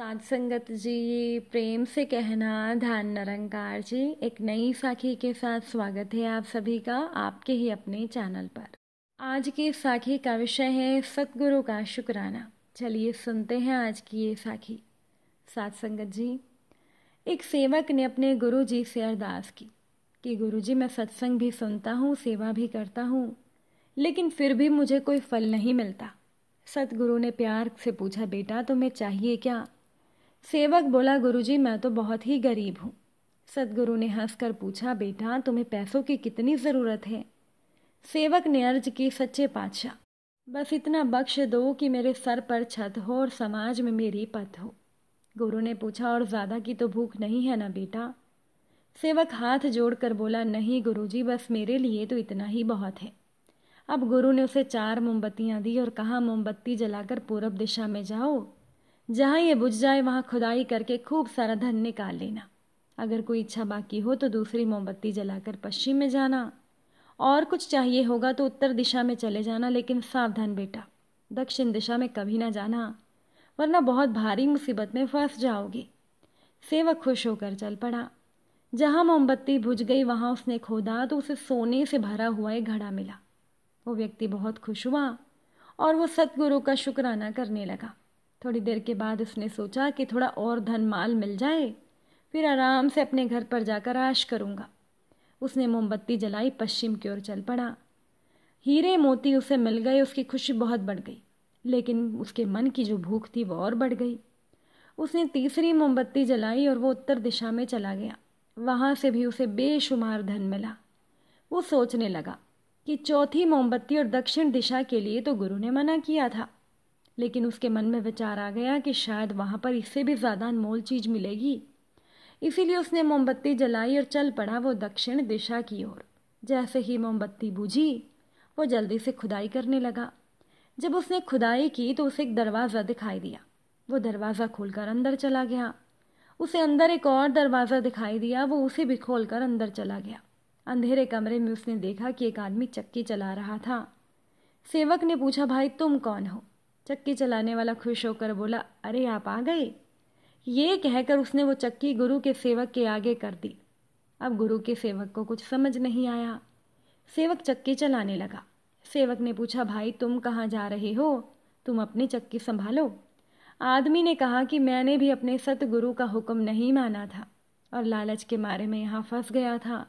साध संगत जी प्रेम से कहना ध्यान नरंकार जी एक नई साखी के साथ स्वागत है आप सभी का आपके ही अपने चैनल पर आज की साखी का विषय है सतगुरु का शुक्राना चलिए सुनते हैं आज की ये साखी साध संगत जी एक सेवक ने अपने गुरु जी से अरदास की कि गुरु जी मैं सत्संग भी सुनता हूँ सेवा भी करता हूँ लेकिन फिर भी मुझे कोई फल नहीं मिलता सतगुरु ने प्यार से पूछा बेटा तुम्हें चाहिए क्या सेवक बोला गुरुजी मैं तो बहुत ही गरीब हूँ सदगुरु ने हंसकर पूछा बेटा तुम्हें पैसों की कितनी ज़रूरत है सेवक ने अर्ज की सच्चे पातशाह बस इतना बख्श दो कि मेरे सर पर छत हो और समाज में मेरी पत हो गुरु ने पूछा और ज़्यादा की तो भूख नहीं है ना बेटा सेवक हाथ जोड़कर बोला नहीं गुरुजी बस मेरे लिए तो इतना ही बहुत है अब गुरु ने उसे चार मोमबत्तियाँ दी और कहा मोमबत्ती जलाकर पूरब दिशा में जाओ जहाँ ये बुझ जाए वहाँ खुदाई करके खूब सारा धन निकाल लेना अगर कोई इच्छा बाकी हो तो दूसरी मोमबत्ती जलाकर पश्चिम में जाना और कुछ चाहिए होगा तो उत्तर दिशा में चले जाना लेकिन सावधान बेटा दक्षिण दिशा में कभी ना जाना वरना बहुत भारी मुसीबत में फंस जाओगे सेवक खुश होकर चल पड़ा जहाँ मोमबत्ती बुझ गई वहाँ उसने खोदा तो उसे सोने से भरा हुआ एक घड़ा मिला वो व्यक्ति बहुत खुश हुआ और वो सतगुरु का शुक्राना करने लगा थोड़ी देर के बाद उसने सोचा कि थोड़ा और धन माल मिल जाए फिर आराम से अपने घर पर जाकर आश करूँगा उसने मोमबत्ती जलाई पश्चिम की ओर चल पड़ा हीरे मोती उसे मिल गए उसकी खुशी बहुत बढ़ गई लेकिन उसके मन की जो भूख थी वो और बढ़ गई उसने तीसरी मोमबत्ती जलाई और वो उत्तर दिशा में चला गया वहाँ से भी उसे बेशुमार धन मिला वो सोचने लगा कि चौथी मोमबत्ती और दक्षिण दिशा के लिए तो गुरु ने मना किया था लेकिन उसके मन में विचार आ गया कि शायद वहाँ पर इससे भी ज़्यादा अनमोल चीज़ मिलेगी इसीलिए उसने मोमबत्ती जलाई और चल पड़ा वो दक्षिण दिशा की ओर जैसे ही मोमबत्ती बुझी वो जल्दी से खुदाई करने लगा जब उसने खुदाई की तो उसे एक दरवाज़ा दिखाई दिया वो दरवाज़ा खोलकर अंदर चला गया उसे अंदर एक और दरवाज़ा दिखाई दिया वो उसे भी खोलकर अंदर चला गया अंधेरे कमरे में उसने देखा कि एक आदमी चक्की चला रहा था सेवक ने पूछा भाई तुम कौन हो चक्की चलाने वाला खुश होकर बोला अरे आप आ गए ये कहकर उसने वो चक्की गुरु के सेवक के आगे कर दी अब गुरु के सेवक को कुछ समझ नहीं आया सेवक चक्की चलाने लगा सेवक ने पूछा भाई तुम कहाँ जा रहे हो तुम अपनी चक्की संभालो आदमी ने कहा कि मैंने भी अपने सतगुरु का हुक्म नहीं माना था और लालच के मारे में यहाँ फंस गया था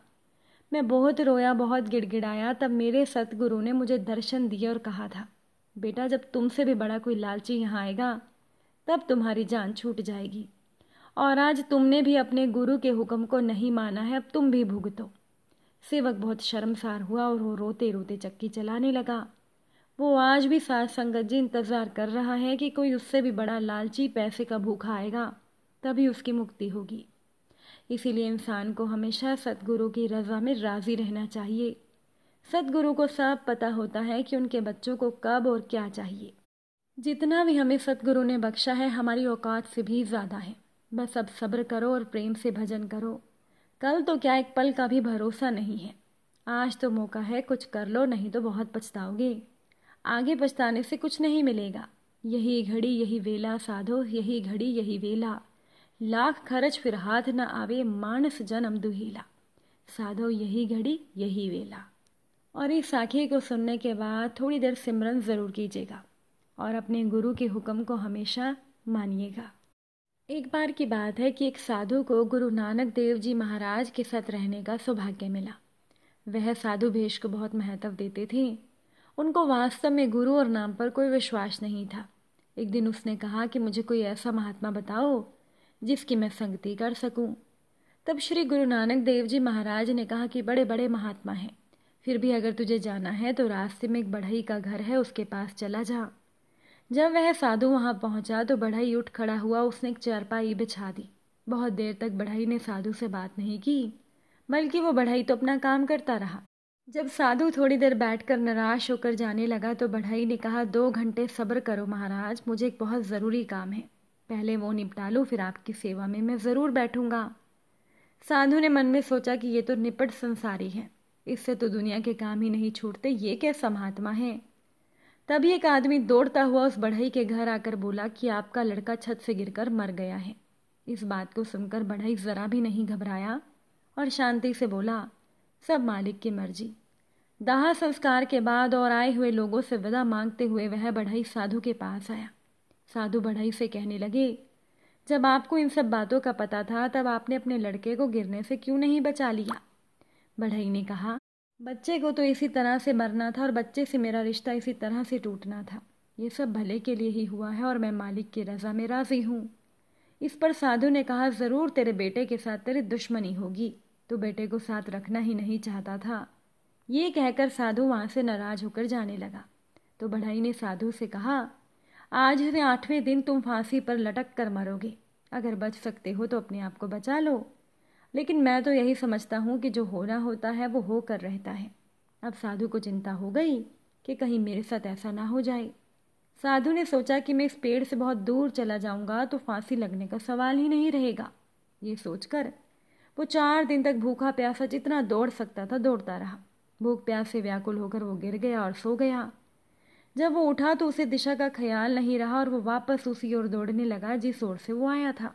मैं बहुत रोया बहुत गिड़गिड़ाया तब मेरे सतगुरु ने मुझे दर्शन दिए और कहा था बेटा जब तुमसे भी बड़ा कोई लालची यहाँ आएगा तब तुम्हारी जान छूट जाएगी और आज तुमने भी अपने गुरु के हुक्म को नहीं माना है अब तुम भी भुगतो सेवक बहुत शर्मसार हुआ और वो रोते रोते चक्की चलाने लगा वो आज भी सार संगत जी इंतज़ार कर रहा है कि कोई उससे भी बड़ा लालची पैसे का भूखा आएगा तभी उसकी मुक्ति होगी इसीलिए इंसान को हमेशा सतगुरु की रज़ा में राज़ी रहना चाहिए सदगुरु को सब पता होता है कि उनके बच्चों को कब और क्या चाहिए जितना भी हमें सदगुरु ने बख्शा है हमारी औकात से भी ज़्यादा है बस अब सब्र करो और प्रेम से भजन करो कल तो क्या एक पल का भी भरोसा नहीं है आज तो मौका है कुछ कर लो नहीं तो बहुत पछताओगे आगे पछताने से कुछ नहीं मिलेगा यही घड़ी यही वेला साधो यही घड़ी यही वेला लाख खर्च फिर हाथ न आवे मानस जन्म दुहेला साधो यही घड़ी यही वेला और इस साखी को सुनने के बाद थोड़ी देर सिमरन ज़रूर कीजिएगा और अपने गुरु के हुक्म को हमेशा मानिएगा एक बार की बात है कि एक साधु को गुरु नानक देव जी महाराज के साथ रहने का सौभाग्य मिला वह साधु भेष को बहुत महत्व देते थे उनको वास्तव में गुरु और नाम पर कोई विश्वास नहीं था एक दिन उसने कहा कि मुझे कोई ऐसा महात्मा बताओ जिसकी मैं संगति कर सकूं। तब श्री गुरु नानक देव जी महाराज ने कहा कि बड़े बड़े महात्मा हैं फिर भी अगर तुझे जाना है तो रास्ते में एक बढ़ई का घर है उसके पास चला जा जब वह साधु वहाँ पहुँचा तो बढ़ई उठ खड़ा हुआ उसने एक चारपाई बिछा दी बहुत देर तक बढ़ई ने साधु से बात नहीं की बल्कि वो बढ़ई तो अपना काम करता रहा जब साधु थोड़ी देर बैठकर निराश होकर जाने लगा तो बढ़ई ने कहा दो घंटे सब्र करो महाराज मुझे एक बहुत ज़रूरी काम है पहले वो निपटा लूँ फिर आपकी सेवा में मैं ज़रूर बैठूंगा साधु ने मन में सोचा कि ये तो निपट संसारी है इससे तो दुनिया के काम ही नहीं छूटते ये कैसा महात्मा है तभी एक आदमी दौड़ता हुआ उस बढ़ई के घर आकर बोला कि आपका लड़का छत से गिरकर मर गया है इस बात को सुनकर बढ़ई ज़रा भी नहीं घबराया और शांति से बोला सब मालिक की मर्जी दाह संस्कार के बाद और आए हुए लोगों से विदा मांगते हुए वह बढ़ई साधु के पास आया साधु बढ़ई से कहने लगे जब आपको इन सब बातों का पता था तब आपने अपने लड़के को गिरने से क्यों नहीं बचा लिया बढ़ई ने कहा बच्चे को तो इसी तरह से मरना था और बच्चे से मेरा रिश्ता इसी तरह से टूटना था ये सब भले के लिए ही हुआ है और मैं मालिक की रज़ा में राज़ी हूँ इस पर साधु ने कहा ज़रूर तेरे बेटे के साथ तेरी दुश्मनी होगी तो बेटे को साथ रखना ही नहीं चाहता था ये कहकर साधु वहाँ से नाराज़ होकर जाने लगा तो बढ़ई ने साधु से कहा आज से आठवें दिन तुम फांसी पर लटक कर मरोगे अगर बच सकते हो तो अपने आप को बचा लो लेकिन मैं तो यही समझता हूँ कि जो होना होता है वो हो कर रहता है अब साधु को चिंता हो गई कि कहीं मेरे साथ ऐसा ना हो जाए साधु ने सोचा कि मैं इस पेड़ से बहुत दूर चला जाऊंगा तो फांसी लगने का सवाल ही नहीं रहेगा ये सोचकर वो चार दिन तक भूखा प्यासा जितना दौड़ सकता था दौड़ता रहा भूख प्यास से व्याकुल होकर वो गिर गया और सो गया जब वो उठा तो उसे दिशा का ख्याल नहीं रहा और वो वापस उसी ओर दौड़ने लगा जिस ओर से वो आया था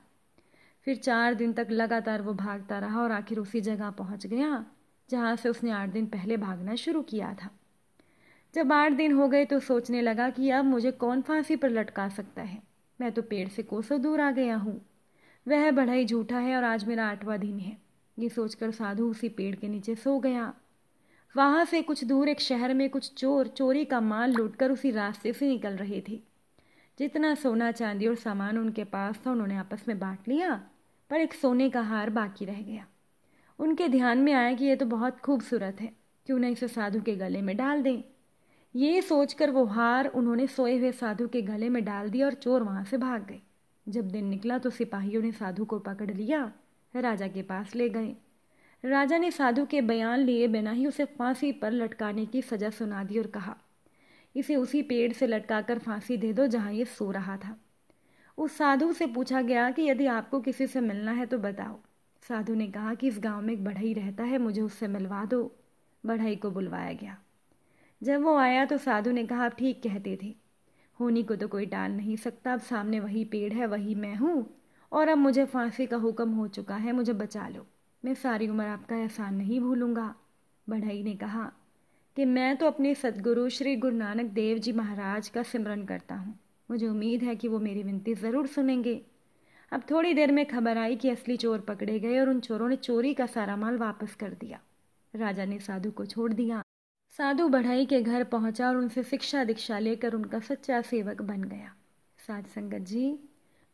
फिर चार दिन तक लगातार वो भागता रहा और आखिर उसी जगह पहुंच गया जहाँ से उसने आठ दिन पहले भागना शुरू किया था जब आठ दिन हो गए तो सोचने लगा कि अब मुझे कौन फांसी पर लटका सकता है मैं तो पेड़ से कोसों दूर आ गया हूँ वह बड़ा ही झूठा है और आज मेरा आठवां दिन है ये सोचकर साधु उसी पेड़ के नीचे सो गया वहाँ से कुछ दूर एक शहर में कुछ चोर चोरी का माल लूटकर उसी रास्ते से निकल रहे थे जितना सोना चांदी और सामान उनके पास था उन्होंने आपस में बांट लिया पर एक सोने का हार बाकी रह गया उनके ध्यान में आया कि यह तो बहुत खूबसूरत है क्यों ना इसे साधु के गले में डाल दें ये सोचकर वो हार उन्होंने सोए हुए साधु के गले में डाल दिया और चोर वहाँ से भाग गए जब दिन निकला तो सिपाहियों ने साधु को पकड़ लिया राजा के पास ले गए राजा ने साधु के बयान लिए बिना ही उसे फांसी पर लटकाने की सज़ा सुना दी और कहा इसे उसी पेड़ से लटकाकर फांसी दे दो जहाँ ये सो रहा था उस साधु से पूछा गया कि यदि आपको किसी से मिलना है तो बताओ साधु ने कहा कि इस गांव में एक बढ़ई रहता है मुझे उससे मिलवा दो बढ़ई को बुलवाया गया जब वो आया तो साधु ने कहा आप ठीक कहते थे होनी को तो कोई डाल नहीं सकता अब सामने वही पेड़ है वही मैं हूँ और अब मुझे फांसी का हुक्म हो चुका है मुझे बचा लो मैं सारी उम्र आपका एहसान नहीं भूलूंगा बढ़ई ने कहा कि मैं तो अपने सदगुरु श्री गुरु नानक देव जी महाराज का सिमरन करता हूँ मुझे उम्मीद है कि वो मेरी विनती ज़रूर सुनेंगे अब थोड़ी देर में खबर आई कि असली चोर पकड़े गए और उन चोरों ने चोरी का सारा माल वापस कर दिया राजा ने साधु को छोड़ दिया साधु बढ़ाई के घर पहुंचा और उनसे शिक्षा दीक्षा लेकर उनका सच्चा सेवक बन गया साध संगत जी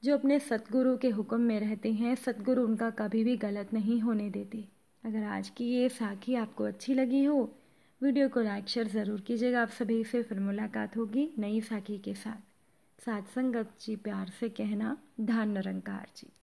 जो अपने सतगुरु के हुक्म में रहते हैं सतगुरु उनका कभी भी गलत नहीं होने देते अगर आज की ये साखी आपको अच्छी लगी हो वीडियो को लाइक शेयर ज़रूर कीजिएगा आप सभी से फिर मुलाकात होगी नई साखी के साथ सात संगत जी प्यार से कहना धन निरंकार जी